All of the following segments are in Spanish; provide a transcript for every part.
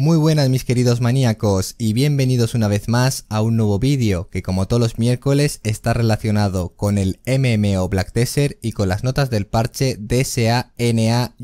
Muy buenas mis queridos maníacos y bienvenidos una vez más a un nuevo vídeo que como todos los miércoles está relacionado con el MMO Black Desert y con las notas del parche dsa na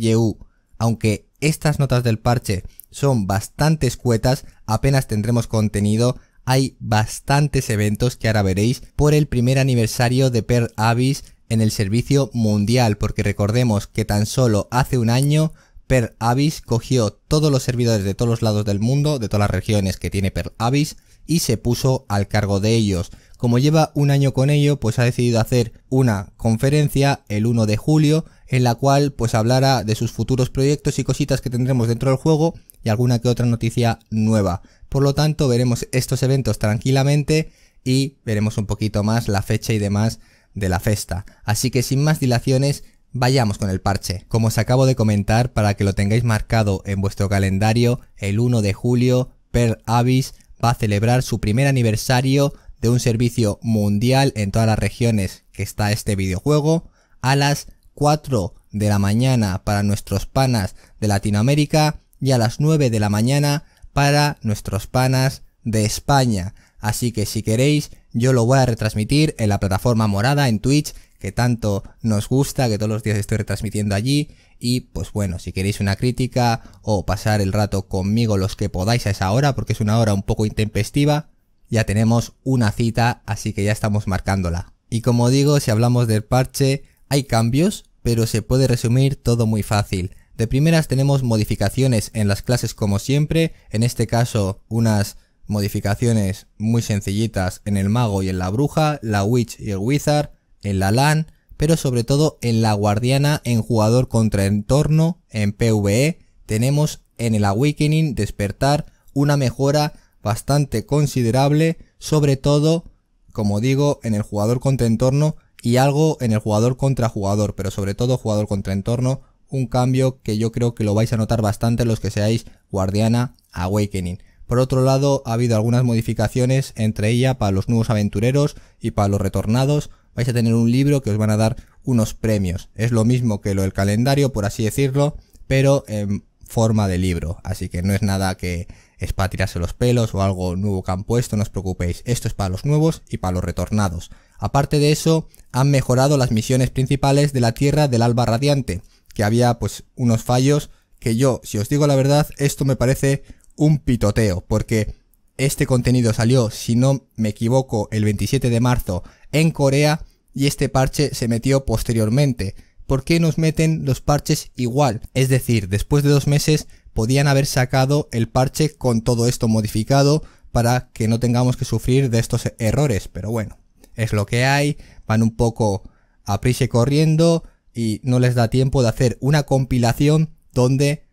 Aunque estas notas del parche son bastante escuetas, apenas tendremos contenido, hay bastantes eventos que ahora veréis por el primer aniversario de Pearl Abyss en el servicio mundial, porque recordemos que tan solo hace un año Per Avis cogió todos los servidores de todos los lados del mundo, de todas las regiones que tiene Per Avis, y se puso al cargo de ellos. Como lleva un año con ello, pues ha decidido hacer una conferencia el 1 de julio, en la cual pues hablará de sus futuros proyectos y cositas que tendremos dentro del juego y alguna que otra noticia nueva. Por lo tanto, veremos estos eventos tranquilamente y veremos un poquito más la fecha y demás de la festa. Así que sin más dilaciones, Vayamos con el parche. Como os acabo de comentar, para que lo tengáis marcado en vuestro calendario, el 1 de julio, Pearl Abyss va a celebrar su primer aniversario de un servicio mundial en todas las regiones que está este videojuego a las 4 de la mañana para nuestros panas de Latinoamérica y a las 9 de la mañana para nuestros panas de España. Así que si queréis, yo lo voy a retransmitir en la plataforma morada en Twitch que tanto nos gusta, que todos los días estoy retransmitiendo allí. Y pues bueno, si queréis una crítica o pasar el rato conmigo los que podáis a esa hora, porque es una hora un poco intempestiva, ya tenemos una cita, así que ya estamos marcándola. Y como digo, si hablamos del parche, hay cambios, pero se puede resumir todo muy fácil. De primeras tenemos modificaciones en las clases como siempre, en este caso unas modificaciones muy sencillitas en el mago y en la bruja, la witch y el wizard, en la LAN, pero sobre todo en la Guardiana, en jugador contra entorno, en PvE, tenemos en el Awakening despertar una mejora bastante considerable, sobre todo, como digo, en el jugador contra entorno y algo en el jugador contra jugador, pero sobre todo jugador contra entorno, un cambio que yo creo que lo vais a notar bastante los que seáis Guardiana Awakening. Por otro lado, ha habido algunas modificaciones entre ella para los nuevos aventureros y para los retornados, vais a tener un libro que os van a dar unos premios. Es lo mismo que lo del calendario, por así decirlo, pero en forma de libro. Así que no es nada que es para tirarse los pelos o algo nuevo que han puesto, no os preocupéis. Esto es para los nuevos y para los retornados. Aparte de eso, han mejorado las misiones principales de la Tierra del Alba Radiante, que había pues unos fallos que yo, si os digo la verdad, esto me parece un pitoteo, porque este contenido salió, si no me equivoco, el 27 de marzo en Corea y este parche se metió posteriormente. ¿Por qué nos meten los parches igual? Es decir, después de dos meses podían haber sacado el parche con todo esto modificado para que no tengamos que sufrir de estos errores. Pero bueno, es lo que hay, van un poco a corriendo y no les da tiempo de hacer una compilación donde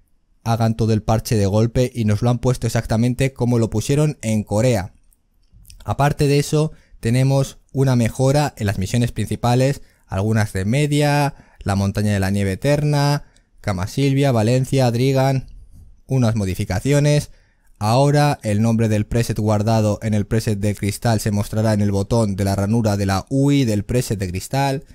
hagan todo el parche de golpe y nos lo han puesto exactamente como lo pusieron en Corea. Aparte de eso, tenemos una mejora en las misiones principales, algunas de Media, la Montaña de la Nieve Eterna, Cama Silvia, Valencia, Drigan, unas modificaciones. Ahora el nombre del preset guardado en el preset de cristal se mostrará en el botón de la ranura de la UI del preset de cristal.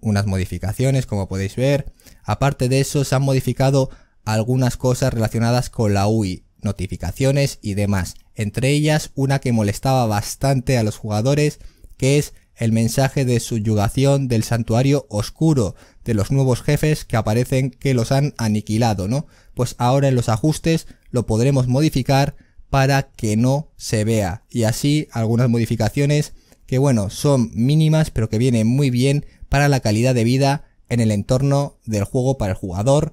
Unas modificaciones como podéis ver. Aparte de eso se han modificado algunas cosas relacionadas con la UI notificaciones y demás. Entre ellas una que molestaba bastante a los jugadores, que es el mensaje de subyugación del santuario oscuro de los nuevos jefes que aparecen que los han aniquilado, ¿no? Pues ahora en los ajustes lo podremos modificar para que no se vea. Y así algunas modificaciones que bueno, son mínimas pero que vienen muy bien para la calidad de vida en el entorno del juego para el jugador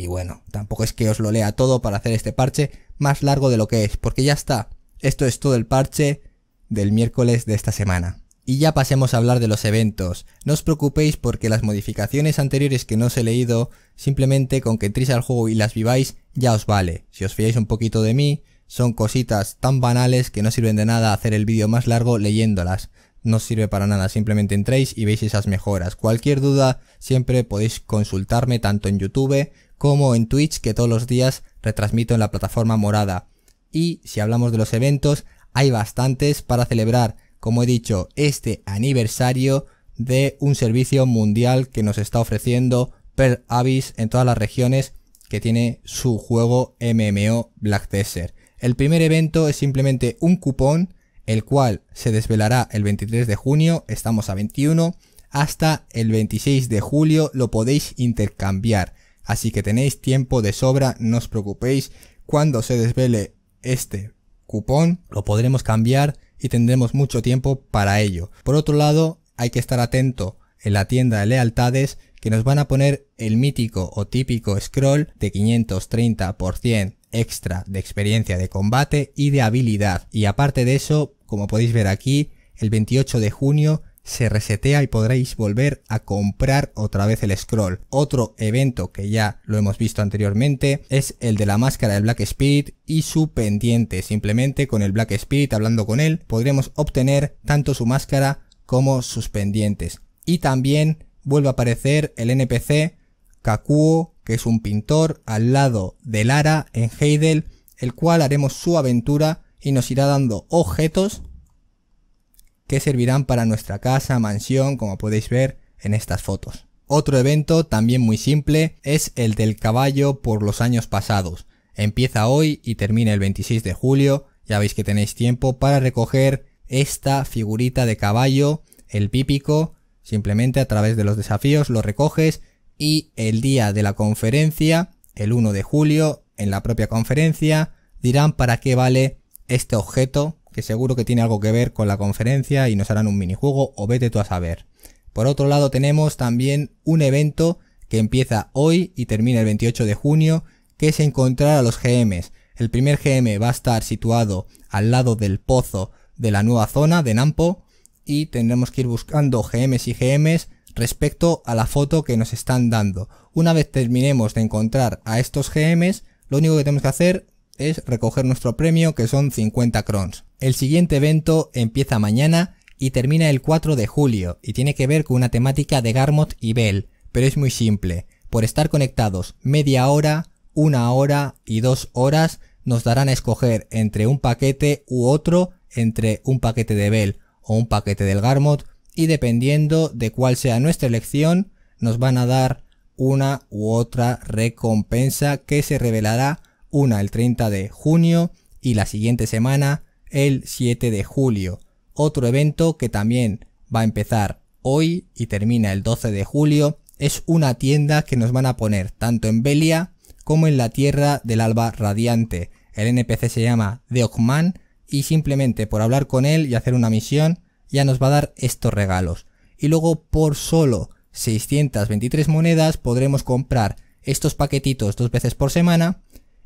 y bueno, tampoco es que os lo lea todo para hacer este parche más largo de lo que es, porque ya está. Esto es todo el parche del miércoles de esta semana. Y ya pasemos a hablar de los eventos. No os preocupéis porque las modificaciones anteriores que no os he leído, simplemente con que entréis al juego y las viváis, ya os vale. Si os fiáis un poquito de mí, son cositas tan banales que no sirven de nada hacer el vídeo más largo leyéndolas. No sirve para nada, simplemente entréis y veis esas mejoras. Cualquier duda siempre podéis consultarme tanto en YouTube como en Twitch que todos los días retransmito en la plataforma morada. Y si hablamos de los eventos, hay bastantes para celebrar, como he dicho, este aniversario de un servicio mundial que nos está ofreciendo Per Avis en todas las regiones que tiene su juego MMO Black Desert. El primer evento es simplemente un cupón, el cual se desvelará el 23 de junio, estamos a 21, hasta el 26 de julio lo podéis intercambiar así que tenéis tiempo de sobra, no os preocupéis, cuando se desvele este cupón lo podremos cambiar y tendremos mucho tiempo para ello. Por otro lado, hay que estar atento en la tienda de lealtades que nos van a poner el mítico o típico scroll de 530% extra de experiencia de combate y de habilidad. Y aparte de eso, como podéis ver aquí, el 28 de junio se resetea y podréis volver a comprar otra vez el scroll. Otro evento que ya lo hemos visto anteriormente es el de la máscara del Black Spirit y su pendiente. Simplemente con el Black Spirit hablando con él podremos obtener tanto su máscara como sus pendientes. Y también vuelve a aparecer el NPC Kakuo, que es un pintor, al lado de Lara en Heidel, el cual haremos su aventura y nos irá dando objetos que servirán para nuestra casa, mansión, como podéis ver en estas fotos. Otro evento, también muy simple, es el del caballo por los años pasados. Empieza hoy y termina el 26 de julio, ya veis que tenéis tiempo para recoger esta figurita de caballo, el pípico, simplemente a través de los desafíos lo recoges y el día de la conferencia, el 1 de julio, en la propia conferencia, dirán para qué vale este objeto que seguro que tiene algo que ver con la conferencia y nos harán un minijuego o vete tú a saber. Por otro lado tenemos también un evento que empieza hoy y termina el 28 de junio, que es encontrar a los GMs. El primer GM va a estar situado al lado del pozo de la nueva zona de Nampo y tendremos que ir buscando GMs y GMs respecto a la foto que nos están dando. Una vez terminemos de encontrar a estos GMs, lo único que tenemos que hacer es recoger nuestro premio que son 50 crons. El siguiente evento empieza mañana y termina el 4 de julio y tiene que ver con una temática de Garmot y Bell, pero es muy simple. Por estar conectados media hora, una hora y dos horas, nos darán a escoger entre un paquete u otro, entre un paquete de Bell o un paquete del Garmot, y dependiendo de cuál sea nuestra elección, nos van a dar una u otra recompensa que se revelará una el 30 de junio y la siguiente semana el 7 de julio. Otro evento que también va a empezar hoy y termina el 12 de julio es una tienda que nos van a poner tanto en Belia como en la Tierra del Alba Radiante. El NPC se llama Deokman y simplemente por hablar con él y hacer una misión ya nos va a dar estos regalos. Y luego por solo 623 monedas podremos comprar estos paquetitos dos veces por semana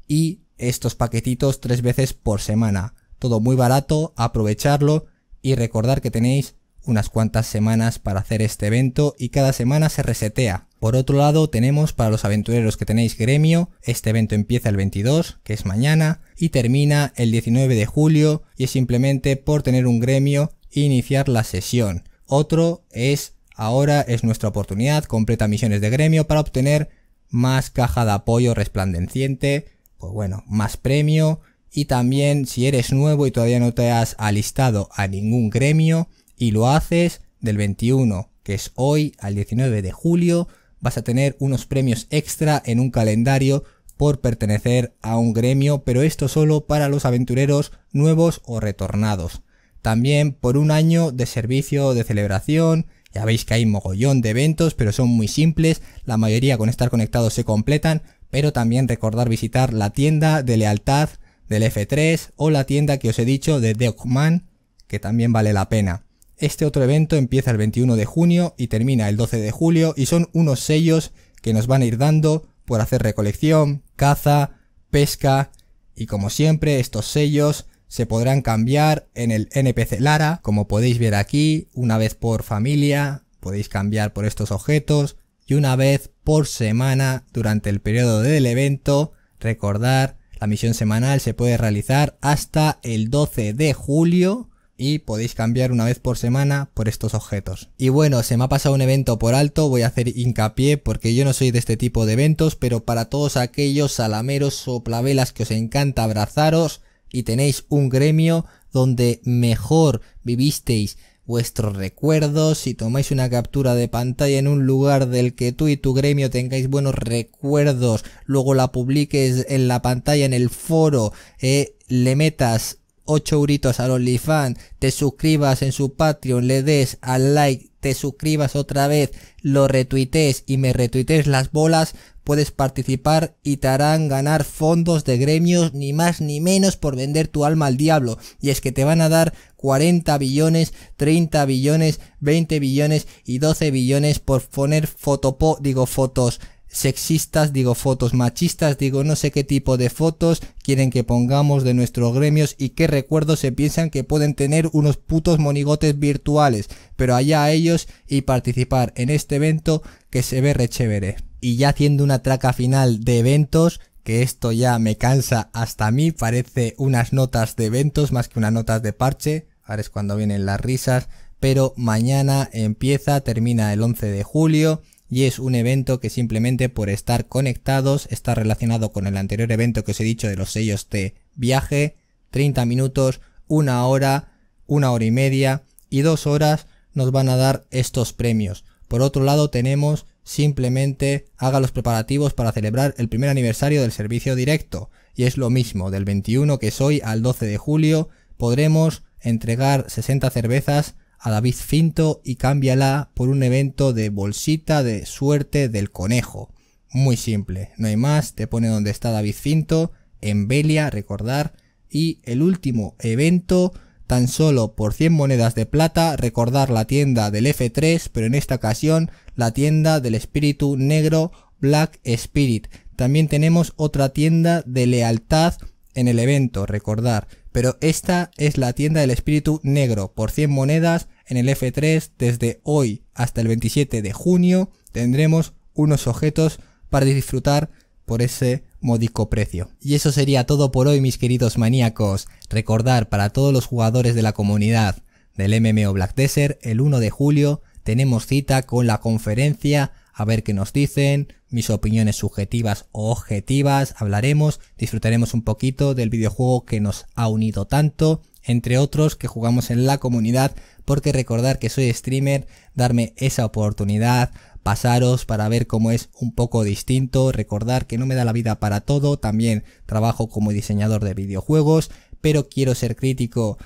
y estos paquetitos tres veces por semana todo muy barato, aprovecharlo y recordar que tenéis unas cuantas semanas para hacer este evento y cada semana se resetea. Por otro lado tenemos para los aventureros que tenéis gremio, este evento empieza el 22, que es mañana, y termina el 19 de julio y es simplemente por tener un gremio e iniciar la sesión. Otro es, ahora es nuestra oportunidad, completa misiones de gremio para obtener más caja de apoyo resplandeciente, pues bueno, más premio, y también si eres nuevo y todavía no te has alistado a ningún gremio y lo haces del 21, que es hoy, al 19 de julio, vas a tener unos premios extra en un calendario por pertenecer a un gremio, pero esto solo para los aventureros nuevos o retornados. También por un año de servicio de celebración, ya veis que hay mogollón de eventos, pero son muy simples, la mayoría con estar conectados se completan, pero también recordar visitar la tienda de lealtad del F3 o la tienda que os he dicho de Deokman, que también vale la pena. Este otro evento empieza el 21 de junio y termina el 12 de julio y son unos sellos que nos van a ir dando por hacer recolección, caza, pesca y como siempre estos sellos se podrán cambiar en el NPC Lara, como podéis ver aquí, una vez por familia, podéis cambiar por estos objetos y una vez por semana durante el periodo del evento, recordar la misión semanal se puede realizar hasta el 12 de julio y podéis cambiar una vez por semana por estos objetos. Y bueno, se me ha pasado un evento por alto, voy a hacer hincapié porque yo no soy de este tipo de eventos, pero para todos aquellos salameros plavelas que os encanta abrazaros y tenéis un gremio donde mejor vivisteis vuestros recuerdos, si tomáis una captura de pantalla en un lugar del que tú y tu gremio tengáis buenos recuerdos, luego la publiques en la pantalla, en el foro, eh, le metas 8 euritos al OnlyFans, te suscribas en su Patreon, le des al like, te suscribas otra vez, lo retuitees y me retuitees las bolas, puedes participar y te harán ganar fondos de gremios ni más ni menos por vender tu alma al diablo. Y es que te van a dar 40 billones, 30 billones, 20 billones y 12 billones por poner fotopo, digo fotos sexistas, digo fotos machistas, digo no sé qué tipo de fotos quieren que pongamos de nuestros gremios y qué recuerdos se piensan que pueden tener unos putos monigotes virtuales, pero allá a ellos y participar en este evento que se ve recheveré y ya haciendo una traca final de eventos, que esto ya me cansa hasta a mí, parece unas notas de eventos más que unas notas de parche, ahora es cuando vienen las risas, pero mañana empieza, termina el 11 de julio, y es un evento que simplemente por estar conectados está relacionado con el anterior evento que os he dicho de los sellos de viaje, 30 minutos, una hora, una hora y media y dos horas nos van a dar estos premios. Por otro lado tenemos simplemente haga los preparativos para celebrar el primer aniversario del servicio directo. Y es lo mismo, del 21 que es hoy al 12 de julio podremos entregar 60 cervezas a David Finto y cámbiala por un evento de bolsita de suerte del conejo. Muy simple, no hay más, te pone donde está David Finto, en Belia, recordar, y el último evento tan solo por 100 monedas de plata, recordar la tienda del F3, pero en esta ocasión la tienda del espíritu negro Black Spirit. También tenemos otra tienda de lealtad en el evento, recordar. Pero esta es la tienda del espíritu negro. Por 100 monedas en el F3 desde hoy hasta el 27 de junio tendremos unos objetos para disfrutar por ese módico precio. Y eso sería todo por hoy mis queridos maníacos. Recordar para todos los jugadores de la comunidad del MMO Black Desert el 1 de julio tenemos cita con la conferencia, a ver qué nos dicen, mis opiniones subjetivas o objetivas, hablaremos, disfrutaremos un poquito del videojuego que nos ha unido tanto, entre otros que jugamos en la comunidad, porque recordar que soy streamer, darme esa oportunidad, pasaros para ver cómo es un poco distinto, recordar que no me da la vida para todo, también trabajo como diseñador de videojuegos, pero quiero ser crítico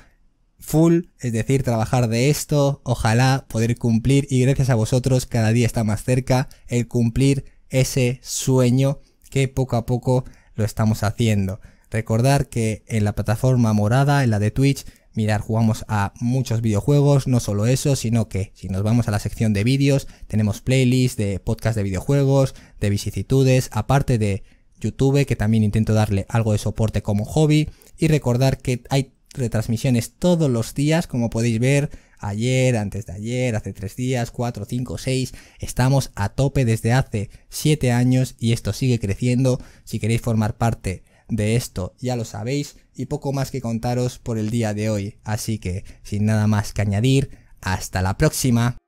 full, es decir, trabajar de esto, ojalá poder cumplir y gracias a vosotros cada día está más cerca el cumplir ese sueño que poco a poco lo estamos haciendo. Recordar que en la plataforma morada, en la de Twitch, mirar, jugamos a muchos videojuegos, no solo eso, sino que si nos vamos a la sección de vídeos, tenemos playlists de podcast de videojuegos, de vicisitudes, aparte de YouTube, que también intento darle algo de soporte como hobby, y recordar que hay retransmisiones todos los días, como podéis ver, ayer, antes de ayer, hace tres días, cuatro cinco seis estamos a tope desde hace siete años y esto sigue creciendo, si queréis formar parte de esto ya lo sabéis y poco más que contaros por el día de hoy, así que sin nada más que añadir, hasta la próxima.